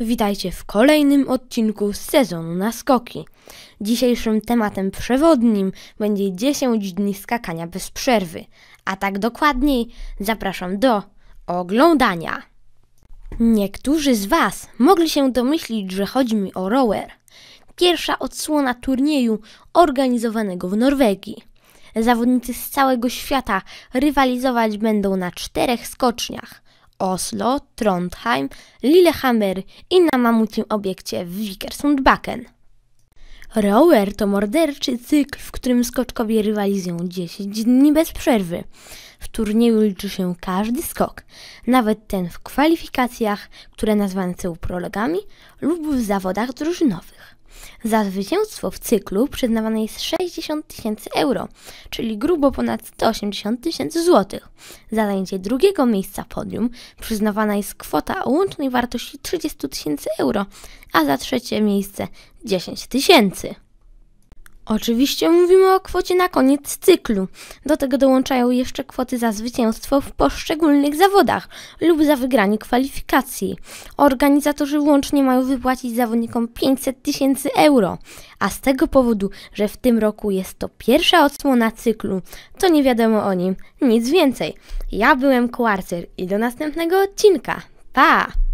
Witajcie w kolejnym odcinku z sezonu na skoki. Dzisiejszym tematem przewodnim będzie 10 dni skakania bez przerwy, a tak dokładniej zapraszam do oglądania. Niektórzy z Was mogli się domyślić, że chodzi mi o rower. Pierwsza odsłona turnieju organizowanego w Norwegii. Zawodnicy z całego świata rywalizować będą na czterech skoczniach – Oslo, Trondheim, Lillehammer i na mamucim obiekcie w Vikersundbacken. Rower to morderczy cykl, w którym skoczkowie rywalizują 10 dni bez przerwy. W turnieju liczy się każdy skok, nawet ten w kwalifikacjach, które nazwane są prologami lub w zawodach drużynowych. Za zwycięstwo w cyklu przyznawane jest 60 tysięcy euro, czyli grubo ponad 180 tysięcy złotych. Za zajęcie drugiego miejsca podium przyznawana jest kwota o łącznej wartości 30 tysięcy euro, a za trzecie miejsce 10 tysięcy. Oczywiście mówimy o kwocie na koniec cyklu. Do tego dołączają jeszcze kwoty za zwycięstwo w poszczególnych zawodach lub za wygranie kwalifikacji. Organizatorzy łącznie mają wypłacić zawodnikom 500 tysięcy euro, a z tego powodu, że w tym roku jest to pierwsza odsłona cyklu, to nie wiadomo o nim nic więcej. Ja byłem Kwarcer i do następnego odcinka. Pa!